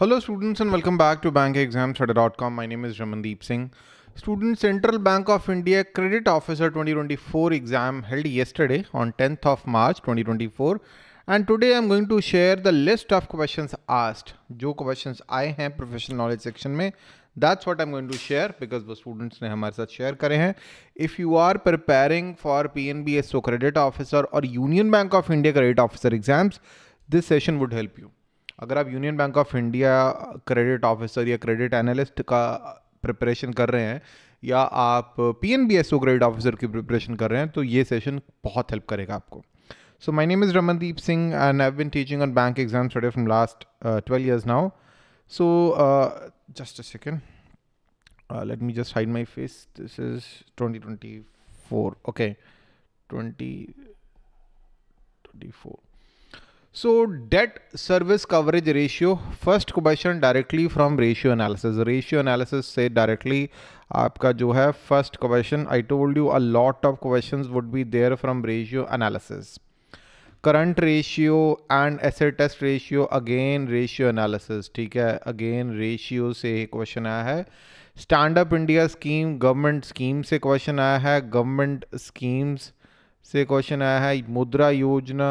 Hello students and welcome back to bankexamstudy.com. My name is Ramandeep Singh. Student Central Bank of India Credit Officer 2024 exam held yesterday on 10th of March 2024 and today I'm going to share the list of questions asked. jo questions I हैं professional knowledge section में that's what I'm going to share because the students ने हमारे साथ share करे If you are preparing for PNB SO Credit Officer or Union Bank of India Credit Officer exams, this session would help you. अगर आप Union Bank of India credit officer या credit analyst का preparation कर रहे हैं या आप P N B S O credit officer की प्रिपरेशन कर रहे हैं तो ये सेशन बहुत हेल्प करेगा आपको so my name is Ramandeep Singh and I been teaching on bank exam study from last twelve years now so just a second let me just hide my face this is twenty twenty four okay twenty twenty four so debt service coverage ratio first question directly from ratio analysis ratio analysis से directly आपका जो है first question I told you a lot of question would be there from ratio analysis current ratio and acid test ratio again ratio analysis ठीक है again ratio से question आया है stand up India scheme government scheme से question आया है government schemes से question आया है मुद्रा Yojana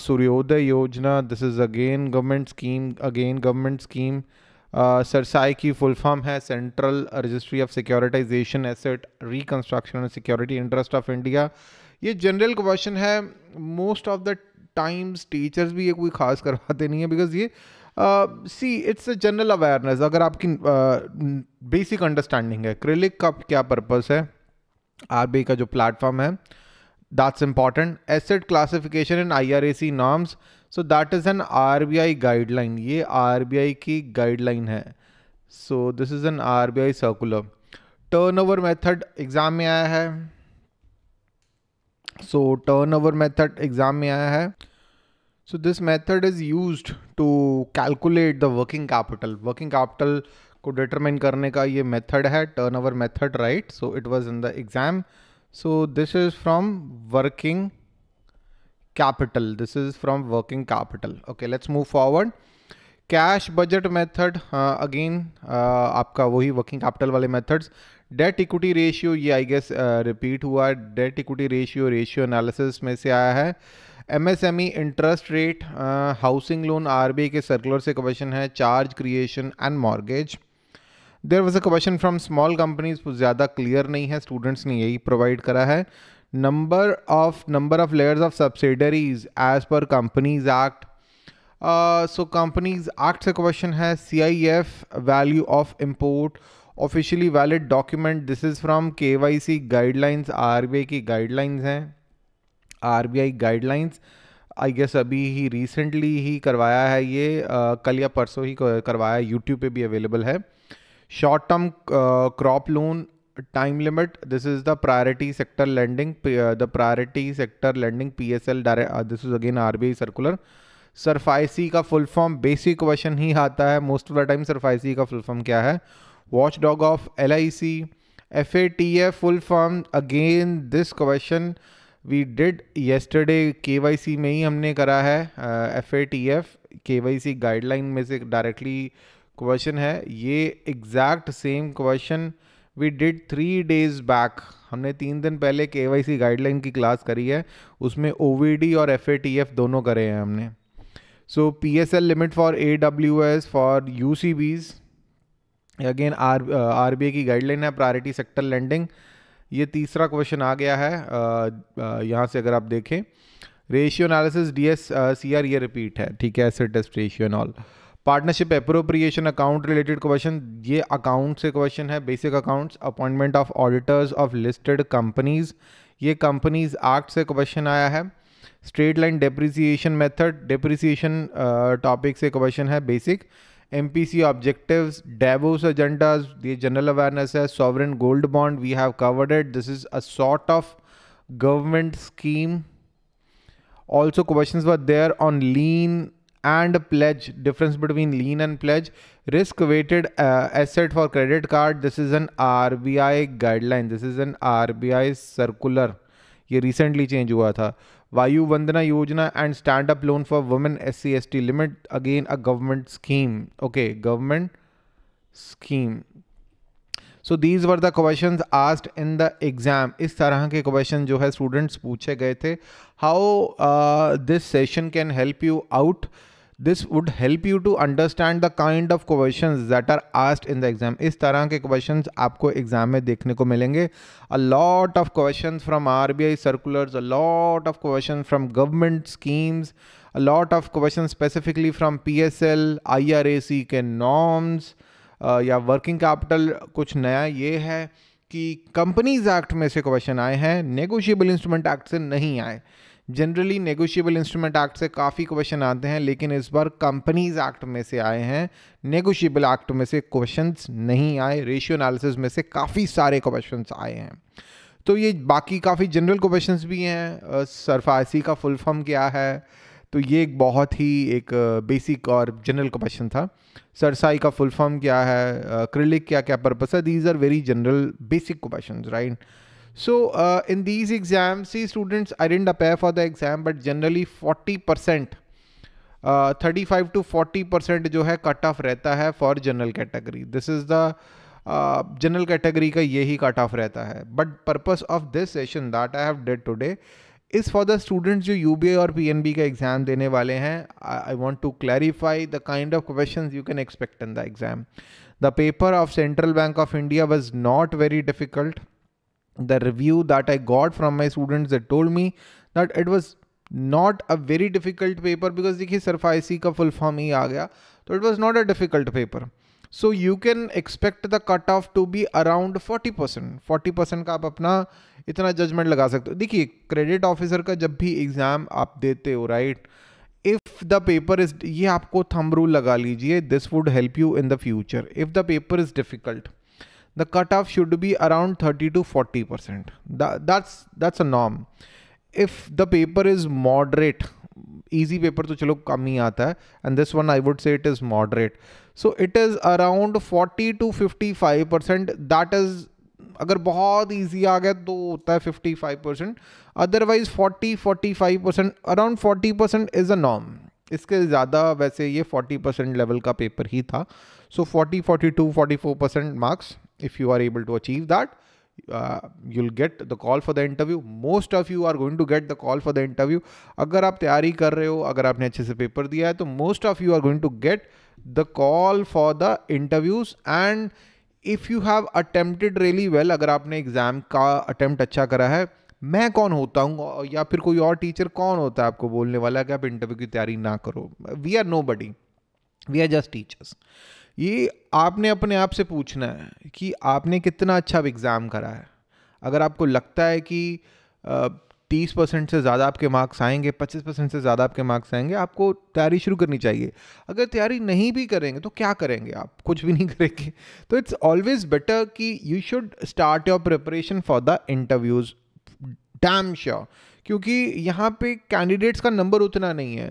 Suryoday Yojana this is again government scheme again government scheme CERSAI की फुल फॉर्म है central registry of securitisation asset reconstruction and security interest of India ये जनरल क्वेश्चन है most of the times teachers भी ये कोई खास करवाते नहीं है बिकॉज ये see it's a general awareness अगर आपकी बेसिक uh, अंडरस्टैंडिंग है क्रिलिक का क्या पर्पस है आर का जो प्लेटफॉर्म है That's important. Asset classification in IRAC norms. So that is an RBI guideline. ये RBI की guideline है. So this is an RBI circular. Turnover method exam में आया है. So turnover method exam में आया है. So this method is used to calculate the working capital. Working capital को determine करने का ये method है. Turnover method, right? So it was in the exam. So this is from working capital. This is from working capital. Okay, let's move forward. Cash budget method again आपका वही working capital वाले methods debt equity ratio ये I guess repeat हुआ debt equity ratio ratio analysis में से आया है MSME interest rate housing loan RBI के सर्कुलर से क्वेश्चन है charge creation and mortgage uh, there was a question from small companies ज़्यादा क्लियर नहीं है स्टूडेंट्स ने यही प्रोवाइड करा है number of number of layers of subsidiaries as per companies act so companies act से क्वेश्चन है C I F value of import officially valid document this is from K Y C guidelines R B I की guidelines हैं R B I guidelines I guess अभी ही recently ही करवाया है ये uh, कल या परसों ही करवाया यूट्यूब पे भी अवेलेबल है uh, short term uh, crop loan time limit this is the priority sector lending uh, the priority sector lending psl this is again R B I circular SARFAESI का full form basic question ही आता है most of the time SARFAESI का full form क्या है watch dog of L I C F A T F full form again this question we did yesterday K Y C में ही हमने करा है F A T F K Y C guideline में से directly question है ये exact same question we did three days back हमने तीन दिन पहले के वाई सी गाइडलाइन की क्लास करी है उसमें ओ वी डी और एफ ए टी एफ दोनों करे हैं हमने so P S L limit for A W S for U C Bs again R R B I की गाइडलाइन है प्रायोरिटी सेक्टर लैंडिंग ये तीसरा क्वेश्चन आ गया है uh, uh, यहाँ से अगर आप देखें ratio analysis D S C R ये रिपीट है ठीक है acid test ratio an all partnership appropriation account related question ये अकाउंट से क्वेश्चन है basic accounts appointment of auditors of listed companies ये कंपनीज एक्ट से क्वेश्चन आया है straight line depreciation method depreciation topic से क्वेश्चन है basic M P C objective Davos agendas ये जनरल अवेयरनेस है sovereign gold bond we have covered it this is a sort of government scheme also question were there on lien and pledge difference between lien and pledge risk weighted asset for credit card this is an R B I guideline this is an R B I circular ये recently change हुआ था Vayu Vandana Yojana and stand up loan for women S C S T limit again a government scheme okay government scheme so these were the question asked in the exam इस तरह के question जो है students पूछे गए थे how this session can help you out this would help you to understand the kind of question that are asked in the exam इस तरह के क्वेश्चन आपको एग्जाम में देखने को मिलेंगे a lot of question from R B I circulars a lot of question from government schemes a lot of question specifically from P S L I R A C के norms uh, या working capital कुछ नया ये है कि companies act में से question आए हैं नेगोशियबल इंस्ट्रूमेंट एक्ट से नहीं आए जनरली नेगोशिएबल इंस्ट्रूमेंट एक्ट से काफ़ी क्वेश्चन आते हैं लेकिन इस बार कंपनीज एक्ट में से आए हैं नेगोशिएबल एक्ट में से क्वेश्चन नहीं आए रेशियो एनालिसिस में से काफ़ी सारे क्वेश्चन आए हैं तो ये बाकी काफ़ी जनरल क्वेश्चन भी हैं सरफारसी e का फुल फॉर्म क्या है तो ये एक बहुत ही एक बेसिक और जनरल क्वेश्चन था सरसाई e का फुल फॉर्म क्या है क्रिलिक क्या क्या पर्पस है these are very general basic question right So uh, in these exams, see students, I didn't appear for the exam, but generally 40%, uh, 35 to 40% jo hai cutoff rehta hai for general category. This is the uh, general category ka yehi cutoff rehta hai. But purpose of this session that I have did today is for the students jo UBA or PNB ka exam dene wale hain. I want to clarify the kind of questions you can expect in the exam. The paper of Central Bank of India was not very difficult. The review that I got from my students that told me that it was not a very difficult paper because देखिए सिर्फ आई सी का full form ही आ गया तो it was not a difficult paper so you can expect the cut off to be around forty percent forty percent का आप अपना इतना जजमेंट लगा सकते हो देखिए क्रेडिट ऑफिसर का जब भी एग्ज़ाम आप देते हो right if the paper is ये आपको थम रूल लगा लीजिए this would help you in the future if the paper is difficult the cutoff should be around 30 to 40 percent. That, that's that's a norm. If the paper is moderate, easy paper तो चलो कम ही आता है and this one I would say it is moderate. So it is around 40 to 55 percent. That is अगर बहुत easy आ गया तो होता है 55 percent. Otherwise, 40 45 percent, around 40 percent is a norm. इसके ज़्यादा वैसे ये 40 percent level का paper ही था so 40 42 44 percent marks. if you are able to achieve that uh, you'll get the call for the interview most of you are going to get the call for the interview अगर आप तैयारी कर रहे हो अगर आपने अच्छे से पेपर दिया है तो most of you are going to get the call for the interviews and if you have attempted really well अगर आपने एग्ज़ाम का अटेम्प्ट अच्छा करा है मैं कौन होता हूँ या फिर कोई और टीचर कौन होता है आपको बोलने वाला कि आप इंटरव्यू की तैयारी ना करो we are nobody we are just teachers ये आपने अपने आप से पूछना है कि आपने कितना अच्छा एग्ज़ाम करा है अगर आपको लगता है कि तीस परसेंट से ज़्यादा आपके मार्क्स आएंगे पच्चीस परसेंट से ज़्यादा आपके मार्क्स आएंगे आपको तैयारी शुरू करनी चाहिए अगर तैयारी नहीं भी करेंगे तो क्या करेंगे आप कुछ भी नहीं करेंगे तो इट्स ऑलवेज बेटर कि you should start your preparation for the interviews damn sure क्योंकि यहाँ पे कैंडिडेट्स का नंबर उतना नहीं है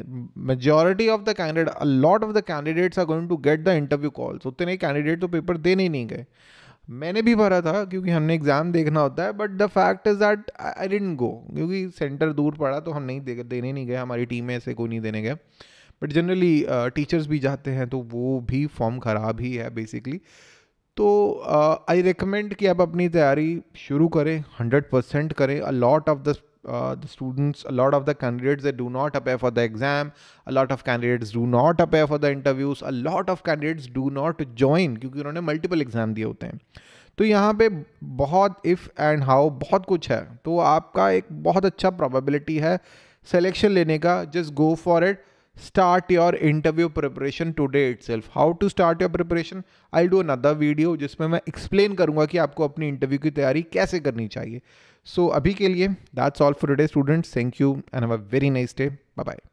majority of the candidate lot of the candidates are going to get the interview calls उतने कैंडिडेट तो पेपर देने ही नहीं गए मैंने भी भरा था क्योंकि हमने एग्ज़ाम देखना होता है but the fact is that I didn't go क्योंकि सेंटर दूर पड़ा तो हम नहीं दे, देने नहीं गए हमारी टीम में ऐसे कोई नहीं देने गए बट जनरली टीचर्स भी जाते हैं तो वो भी फॉर्म ख़राब ही है बेसिकली तो आई रिकमेंड कि आप अपनी तैयारी शुरू करें हंड्रेड परसेंट करें a lot of the the students a lot of the candidates they do not appear for the exam a lot of candidates do not appear for the interviews a lot of candidates do not join क्योंकि उन्होंने multiple exam दिए होते हैं तो यहाँ पे बहुत if and how बहुत कुछ है तो आपका एक बहुत अच्छा प्रॉबिलिटी है सेलेक्शन लेने का just go for it start your interview preparation today itself how to start your preparation i'll do another video जिसमें मैं explain करूँगा कि आपको अपनी interview की तैयारी कैसे करनी चाहिए so अभी के लिए that's all for today students thank you and have a very nice day bye bye